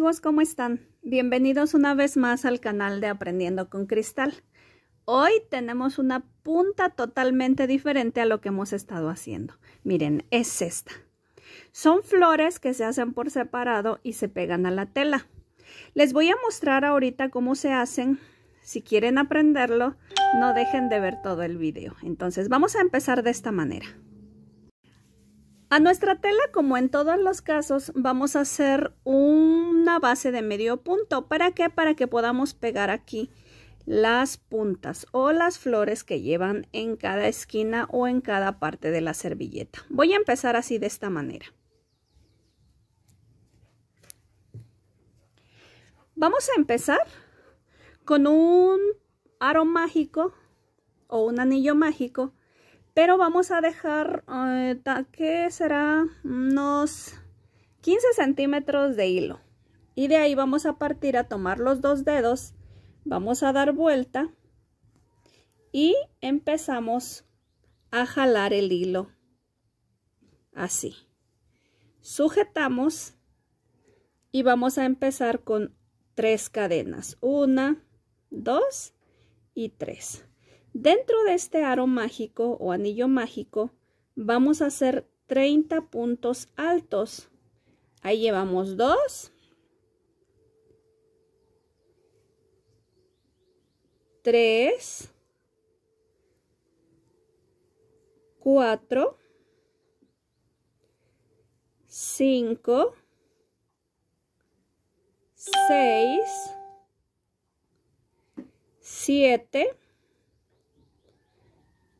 amigos, ¿cómo están? Bienvenidos una vez más al canal de Aprendiendo con Cristal. Hoy tenemos una punta totalmente diferente a lo que hemos estado haciendo. Miren, es esta. Son flores que se hacen por separado y se pegan a la tela. Les voy a mostrar ahorita cómo se hacen. Si quieren aprenderlo, no dejen de ver todo el video. Entonces, vamos a empezar de esta manera. A nuestra tela, como en todos los casos, vamos a hacer una base de medio punto. ¿Para qué? Para que podamos pegar aquí las puntas o las flores que llevan en cada esquina o en cada parte de la servilleta. Voy a empezar así de esta manera. Vamos a empezar con un aro mágico o un anillo mágico pero vamos a dejar que será unos 15 centímetros de hilo y de ahí vamos a partir a tomar los dos dedos vamos a dar vuelta y empezamos a jalar el hilo así sujetamos y vamos a empezar con tres cadenas una dos y tres Dentro de este aro mágico o anillo mágico vamos a hacer 30 puntos altos. Ahí llevamos 2. 3 4 5 6 7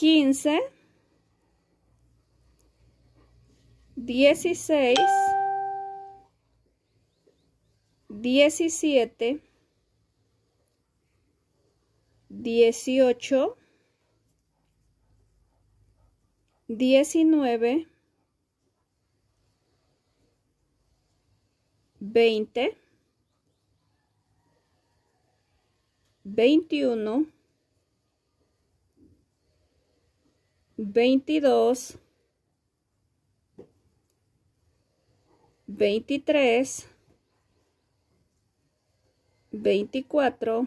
15, 16, 17, 18, 19, 20, 21, 22, 23, 24,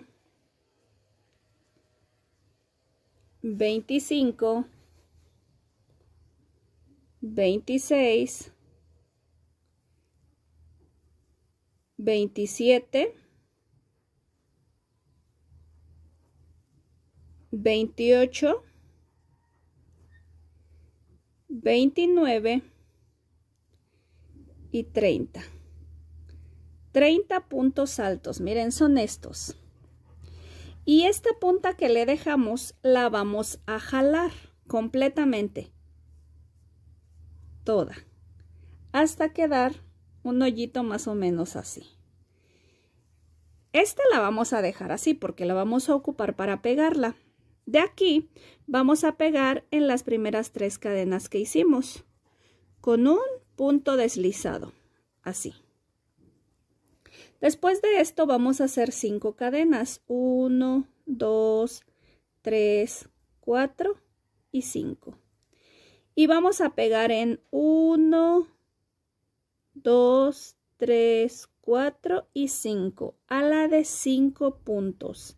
25, 26, 27, 28, 29 y 30. 30 puntos altos, miren, son estos. Y esta punta que le dejamos la vamos a jalar completamente, toda, hasta quedar un hoyito más o menos así. Esta la vamos a dejar así porque la vamos a ocupar para pegarla. De aquí vamos a pegar en las primeras tres cadenas que hicimos con un punto deslizado, así. Después de esto vamos a hacer cinco cadenas, 1, 2, 3, 4 y 5. Y vamos a pegar en 1, 2, 3, 4 y 5, a la de 5 puntos.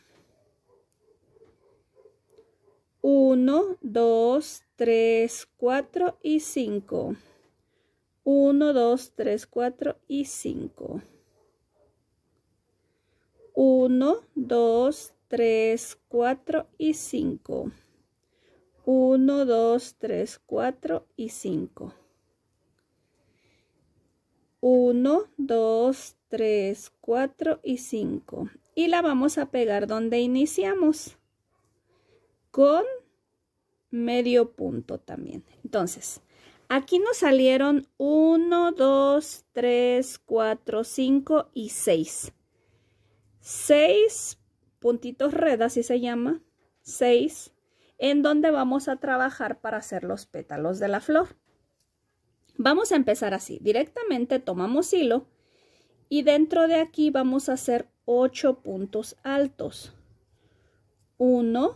1, 2, 3, 4 y 5. 1, 2, 3, 4 y 5. 1, 2, 3, 4 y 5. 1, 2, 3, 4 y 5. 1, 2, 3, 4 y 5. Y la vamos a pegar donde iniciamos con medio punto también. Entonces, aquí nos salieron 1, 2, 3, 4, 5 y 6. 6 puntitos red, así se llama, 6, en donde vamos a trabajar para hacer los pétalos de la flor. Vamos a empezar así, directamente tomamos hilo y dentro de aquí vamos a hacer 8 puntos altos. 1,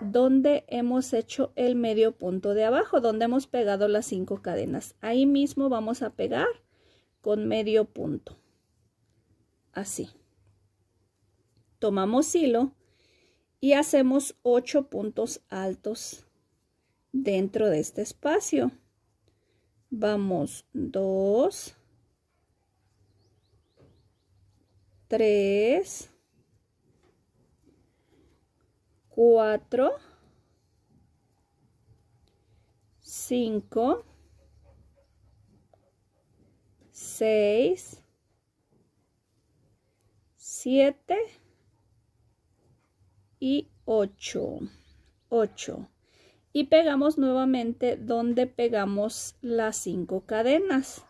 donde hemos hecho el medio punto de abajo, donde hemos pegado las cinco cadenas. Ahí mismo vamos a pegar con medio punto. Así. Tomamos hilo y hacemos ocho puntos altos dentro de este espacio. Vamos dos, tres, 4, 5, 6, 7 y 8. 8. Y pegamos nuevamente donde pegamos las 5 cadenas.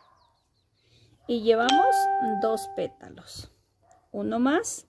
Y llevamos dos pétalos. Uno más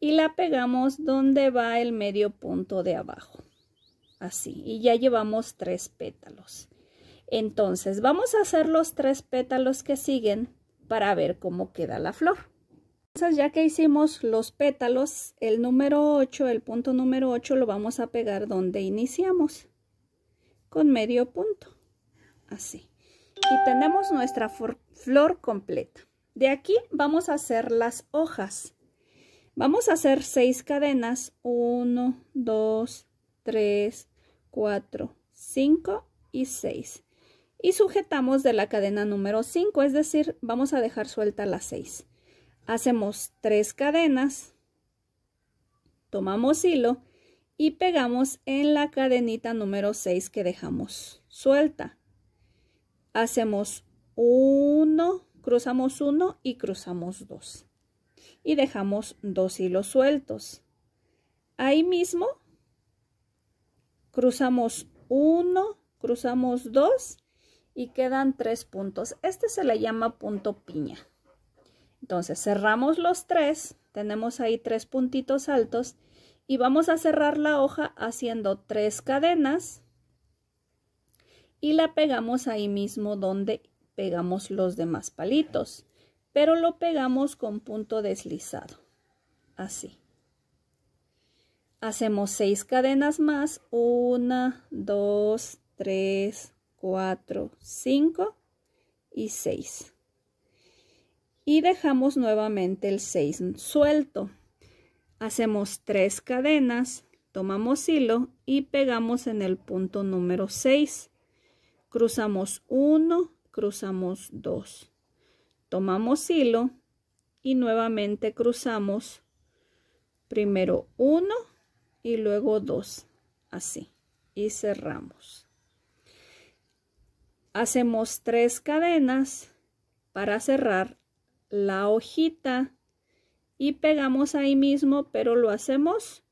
y la pegamos donde va el medio punto de abajo. Así, y ya llevamos tres pétalos. Entonces, vamos a hacer los tres pétalos que siguen para ver cómo queda la flor. Entonces, ya que hicimos los pétalos, el número 8, el punto número 8, lo vamos a pegar donde iniciamos, con medio punto, así. Y tenemos nuestra flor completa. De aquí vamos a hacer las hojas. Vamos a hacer seis cadenas. 1, 2, 3, 4, 5 y 6. Y sujetamos de la cadena número 5, es decir, vamos a dejar suelta la 6. Hacemos 3 cadenas, tomamos hilo y pegamos en la cadenita número 6 que dejamos suelta. Hacemos 1, cruzamos 1 y cruzamos 2 y dejamos dos hilos sueltos. Ahí mismo cruzamos uno, cruzamos dos y quedan tres puntos. Este se le llama punto piña. Entonces cerramos los tres, tenemos ahí tres puntitos altos y vamos a cerrar la hoja haciendo tres cadenas y la pegamos ahí mismo donde pegamos los demás palitos pero lo pegamos con punto deslizado, así. Hacemos 6 cadenas más, 1, 2, 3, 4, 5 y 6. Y dejamos nuevamente el 6 suelto. Hacemos 3 cadenas, tomamos hilo y pegamos en el punto número 6. Cruzamos 1, cruzamos 2 tomamos hilo y nuevamente cruzamos primero uno y luego dos así y cerramos hacemos tres cadenas para cerrar la hojita y pegamos ahí mismo pero lo hacemos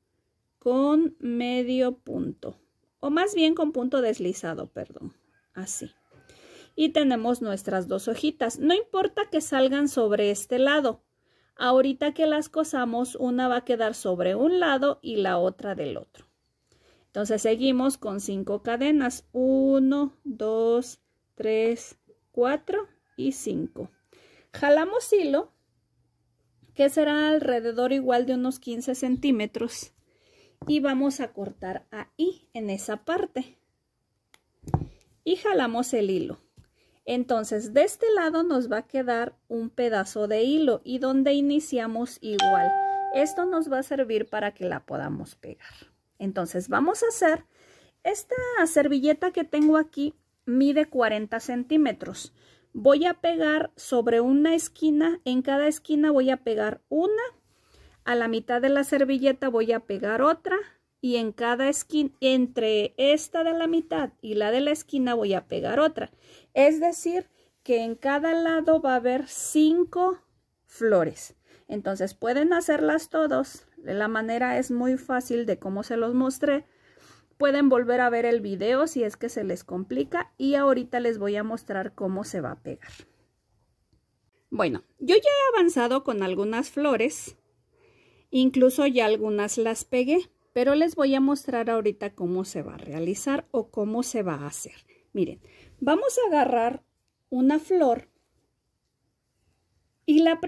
con medio punto o más bien con punto deslizado perdón así y tenemos nuestras dos hojitas. No importa que salgan sobre este lado. Ahorita que las cosamos, una va a quedar sobre un lado y la otra del otro. Entonces seguimos con cinco cadenas. 1, 2, 3, 4 y 5. Jalamos hilo, que será alrededor igual de unos 15 centímetros. Y vamos a cortar ahí, en esa parte. Y jalamos el hilo. Entonces, de este lado nos va a quedar un pedazo de hilo y donde iniciamos igual. Esto nos va a servir para que la podamos pegar. Entonces, vamos a hacer esta servilleta que tengo aquí mide 40 centímetros. Voy a pegar sobre una esquina, en cada esquina voy a pegar una, a la mitad de la servilleta voy a pegar otra, y en cada esquina, entre esta de la mitad y la de la esquina voy a pegar otra. Es decir, que en cada lado va a haber cinco flores. Entonces pueden hacerlas todos. La manera es muy fácil de cómo se los mostré. Pueden volver a ver el video si es que se les complica y ahorita les voy a mostrar cómo se va a pegar. Bueno, yo ya he avanzado con algunas flores, incluso ya algunas las pegué pero les voy a mostrar ahorita cómo se va a realizar o cómo se va a hacer. Miren, vamos a agarrar una flor y la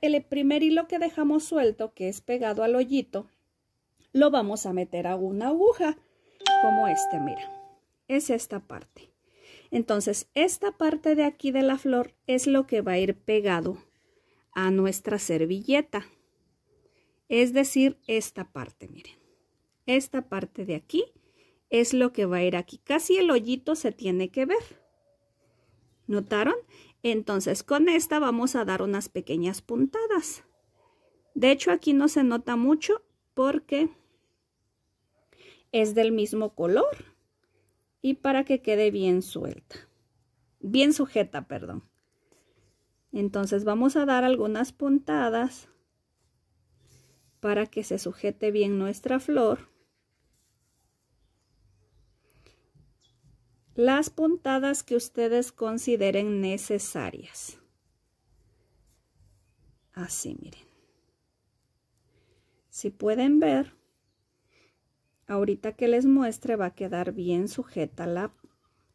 el primer hilo que dejamos suelto, que es pegado al hoyito, lo vamos a meter a una aguja, como este, mira, es esta parte. Entonces, esta parte de aquí de la flor es lo que va a ir pegado a nuestra servilleta. Es decir, esta parte, miren esta parte de aquí es lo que va a ir aquí. Casi el hoyito se tiene que ver. ¿Notaron? Entonces con esta vamos a dar unas pequeñas puntadas. De hecho aquí no se nota mucho porque es del mismo color y para que quede bien suelta, bien sujeta, perdón. Entonces vamos a dar algunas puntadas para que se sujete bien nuestra flor. las puntadas que ustedes consideren necesarias. Así, miren. Si pueden ver, ahorita que les muestre va a quedar bien sujeta la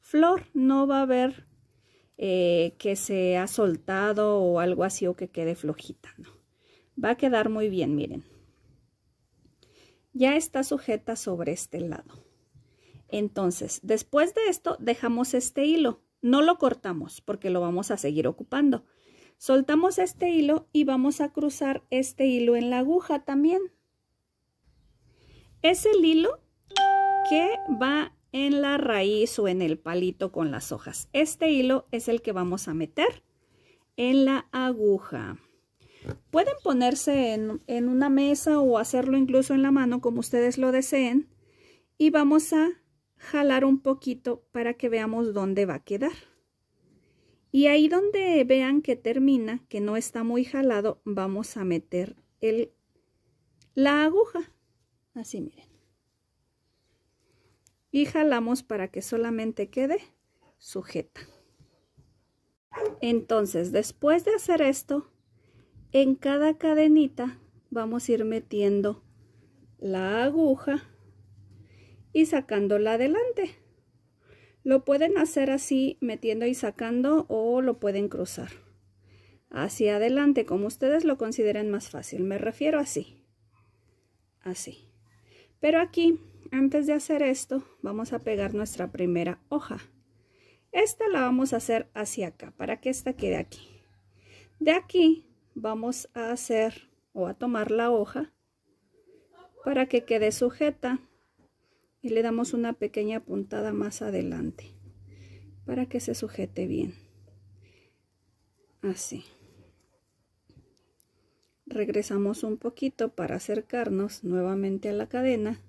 flor. No va a haber eh, que se ha soltado o algo así o que quede flojita, Va a quedar muy bien, miren. Ya está sujeta sobre este lado. Entonces, después de esto, dejamos este hilo. No lo cortamos porque lo vamos a seguir ocupando. Soltamos este hilo y vamos a cruzar este hilo en la aguja también. Es el hilo que va en la raíz o en el palito con las hojas. Este hilo es el que vamos a meter en la aguja. Pueden ponerse en, una mesa o hacerlo incluso en la mano como ustedes lo deseen. Y vamos a jalar un poquito para que veamos dónde va a quedar. Y ahí donde vean que termina, que no está muy jalado, vamos a meter el, la aguja. Así miren. Y jalamos para que solamente quede sujeta. Entonces, después de hacer esto, en cada cadenita vamos a ir metiendo la aguja y sacándola adelante. Lo pueden hacer así metiendo y sacando o lo pueden cruzar. Hacia adelante, como ustedes lo consideren más fácil. Me refiero así. Así. Pero aquí, antes de hacer esto, vamos a pegar nuestra primera hoja. Esta la vamos a hacer hacia acá, para que esta quede aquí. De aquí vamos a hacer o a tomar la hoja para que quede sujeta y le damos una pequeña puntada más adelante para que se sujete bien así regresamos un poquito para acercarnos nuevamente a la cadena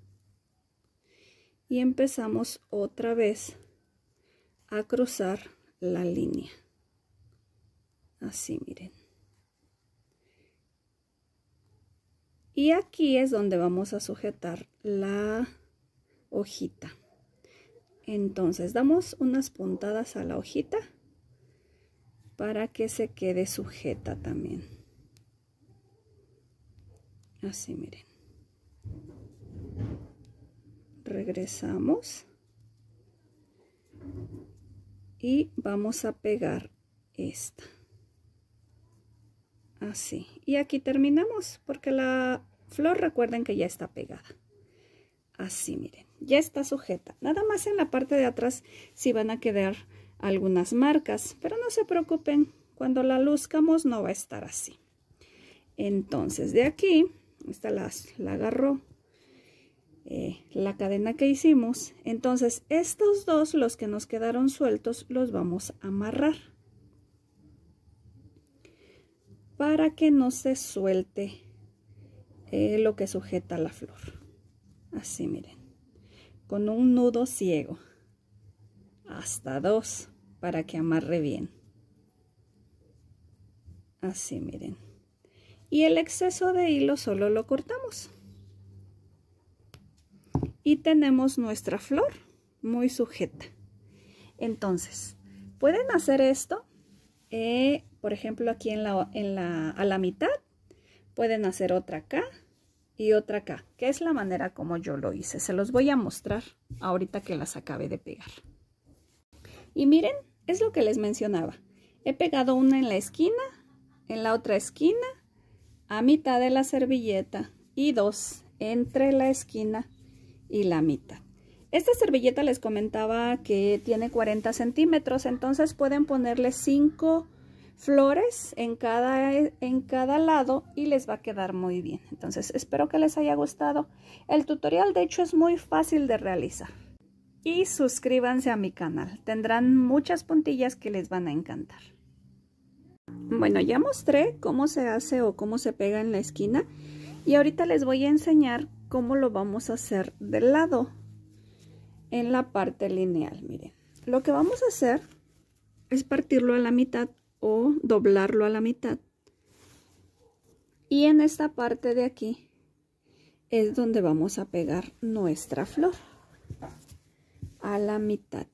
y empezamos otra vez a cruzar la línea así miren y aquí es donde vamos a sujetar la hojita. Entonces damos unas puntadas a la hojita para que se quede sujeta también. Así, miren. Regresamos. Y vamos a pegar esta. Así. Y aquí terminamos porque la flor recuerden que ya está pegada así miren ya está sujeta nada más en la parte de atrás si van a quedar algunas marcas pero no se preocupen cuando la luzcamos no va a estar así entonces de aquí está la, la agarró eh, la cadena que hicimos entonces estos dos los que nos quedaron sueltos los vamos a amarrar para que no se suelte eh, lo que sujeta la flor así miren con un nudo ciego hasta dos para que amarre bien así miren y el exceso de hilo solo lo cortamos y tenemos nuestra flor muy sujeta entonces pueden hacer esto eh, por ejemplo aquí la, en la, a la mitad pueden hacer otra acá y otra acá, que es la manera como yo lo hice. Se los voy a mostrar ahorita que las acabe de pegar. Y miren, es lo que les mencionaba. He pegado una en la esquina, en la otra esquina, a mitad de la servilleta y dos entre la esquina y la mitad. Esta servilleta les comentaba que tiene 40 centímetros, entonces pueden ponerle 5 flores en cada, en cada lado y les va a quedar muy bien. Entonces espero que les haya gustado. El tutorial de hecho es muy fácil de realizar. Y suscríbanse a mi canal. Tendrán muchas puntillas que les van a encantar. Bueno, ya mostré cómo se hace o cómo se pega en la esquina. Y ahorita les voy a enseñar cómo lo vamos a hacer del lado. En la parte lineal, miren. Lo que vamos a hacer es partirlo a la mitad o doblarlo a la mitad. Y en esta parte de aquí es donde vamos a pegar nuestra flor a la mitad.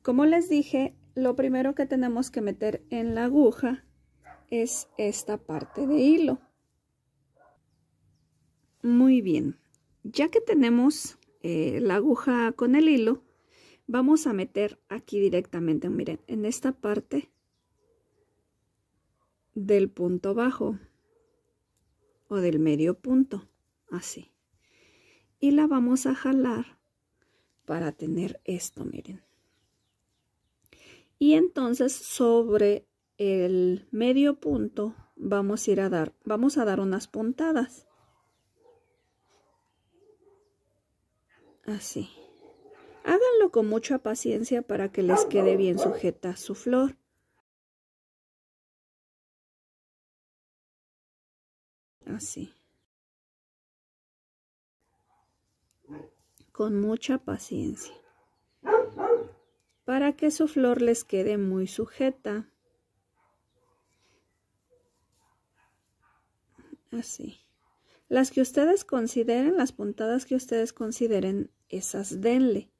Como les dije, lo primero que tenemos que meter en la aguja es esta parte de hilo. Muy bien, ya que tenemos eh, la aguja con el hilo, vamos a meter aquí directamente, miren, en esta parte del punto bajo o del medio punto, así. Y la vamos a jalar para tener esto, miren. Y entonces sobre el medio punto vamos a ir a dar, vamos a dar unas puntadas. Así. Háganlo con mucha paciencia para que les quede bien sujeta su flor. así. Con mucha paciencia. Para que su flor les quede muy sujeta. Así. Las que ustedes consideren, las puntadas que ustedes consideren, esas denle.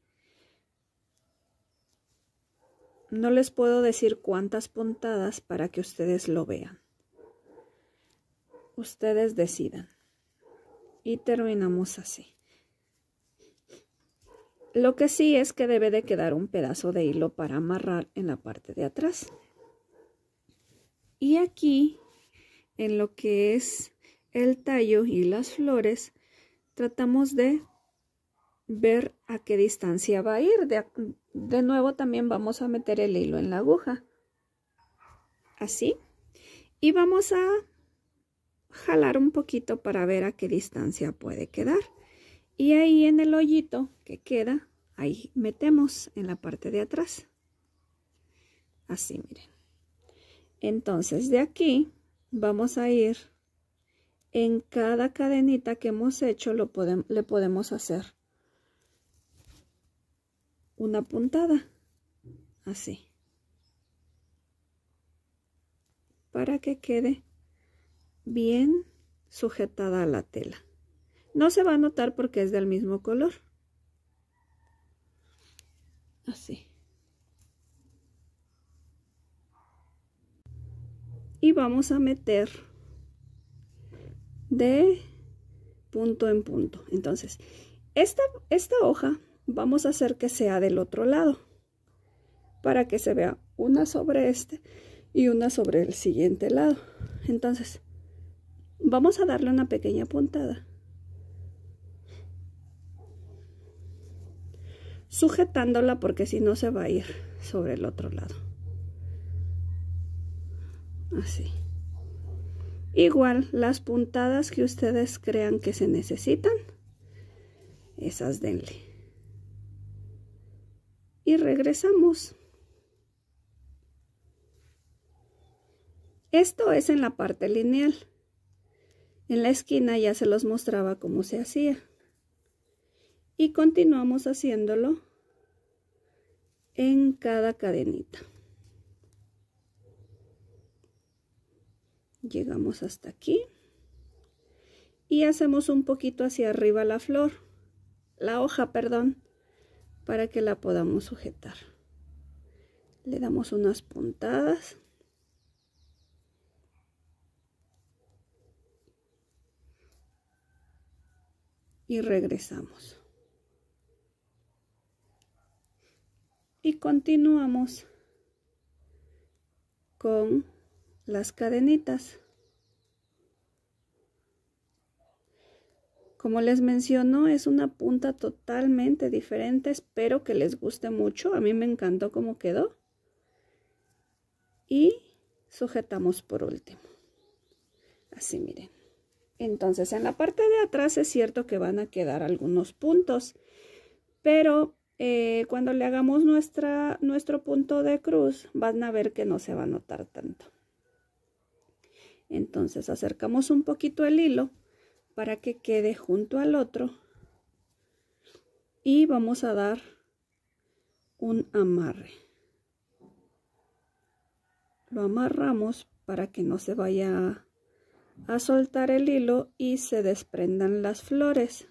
No les puedo decir cuántas puntadas para que ustedes lo vean ustedes decidan. Y terminamos así. Lo que sí es que debe de quedar un pedazo de hilo para amarrar en la parte de atrás. Y aquí, en lo que es el tallo y las flores, tratamos de ver a qué distancia va a ir. De, nuevo también vamos a meter el hilo en la aguja. Así. Y vamos a jalar un poquito para ver a qué distancia puede quedar. Y ahí en el hoyito que queda, ahí metemos en la parte de atrás. Así, miren. Entonces de aquí vamos a ir en cada cadenita que hemos hecho lo podemos le podemos hacer una puntada así para que quede bien sujetada a la tela. No se va a notar porque es del mismo color. Así. Y vamos a meter de punto en punto. Entonces, esta, esta hoja vamos a hacer que sea del otro lado para que se vea una sobre este y una sobre el siguiente lado. Entonces, Vamos a darle una pequeña puntada. Sujetándola porque si no se va a ir sobre el otro lado. Así. Igual las puntadas que ustedes crean que se necesitan, esas denle. Y regresamos. Esto es en la parte lineal. En la esquina ya se los mostraba cómo se hacía. Y continuamos haciéndolo en cada cadenita. Llegamos hasta aquí. Y hacemos un poquito hacia arriba la flor, la hoja, perdón, para que la podamos sujetar. Le damos unas puntadas. y regresamos. Y continuamos con las cadenitas. Como les menciono, es una punta totalmente diferente. Espero que les guste mucho. A mí me encantó cómo quedó. Y sujetamos por último. Así, miren. Entonces en la parte de atrás es cierto que van a quedar algunos puntos, pero eh, cuando le hagamos nuestro punto de cruz van a ver que no se va a notar tanto. Entonces acercamos un poquito el hilo para que quede junto al otro y vamos a dar un amarre. Lo amarramos para que no se vaya a soltar el hilo y se desprendan las flores.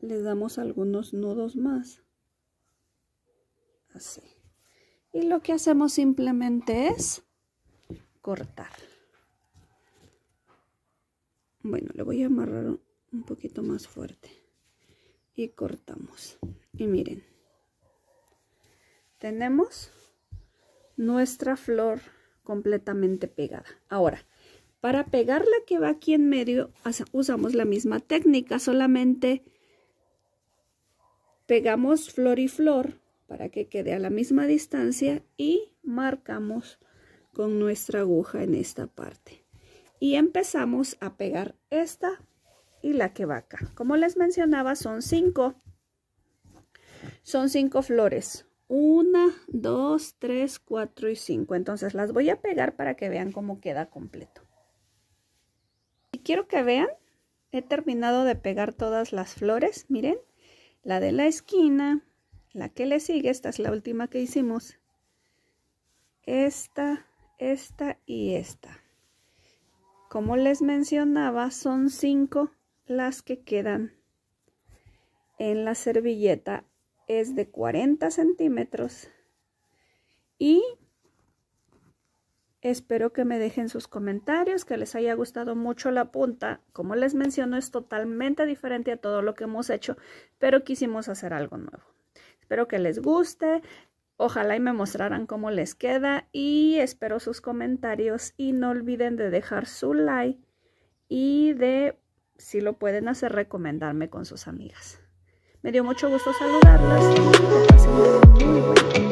Les damos algunos nudos más. Así. Y lo que hacemos simplemente es cortar. Bueno, le voy a amarrar un poquito más fuerte. Y cortamos. Y miren. Tenemos nuestra flor completamente pegada. Ahora, para pegar la que va aquí en medio, usamos la misma técnica, solamente pegamos flor y flor para que quede a la misma distancia y marcamos con nuestra aguja en esta parte. Y empezamos a pegar esta y la que va acá. Como les mencionaba, son cinco. Son cinco flores. 1, 2, 3, 4 y 5. Entonces las voy a pegar para que vean cómo queda completo. Y quiero que vean, he terminado de pegar todas las flores. Miren, la de la esquina, la que le sigue, esta es la última que hicimos. Esta, esta y esta. Como les mencionaba, son cinco las que quedan en la servilleta es de 40 centímetros y espero que me dejen sus comentarios, que les haya gustado mucho la punta. Como les menciono, es totalmente diferente a todo lo que hemos hecho, pero quisimos hacer algo nuevo. Espero que les guste, ojalá y me mostraran cómo les queda y espero sus comentarios y no olviden de dejar su like y de, si lo pueden hacer, recomendarme con sus amigas. Me dio mucho gusto saludarlas.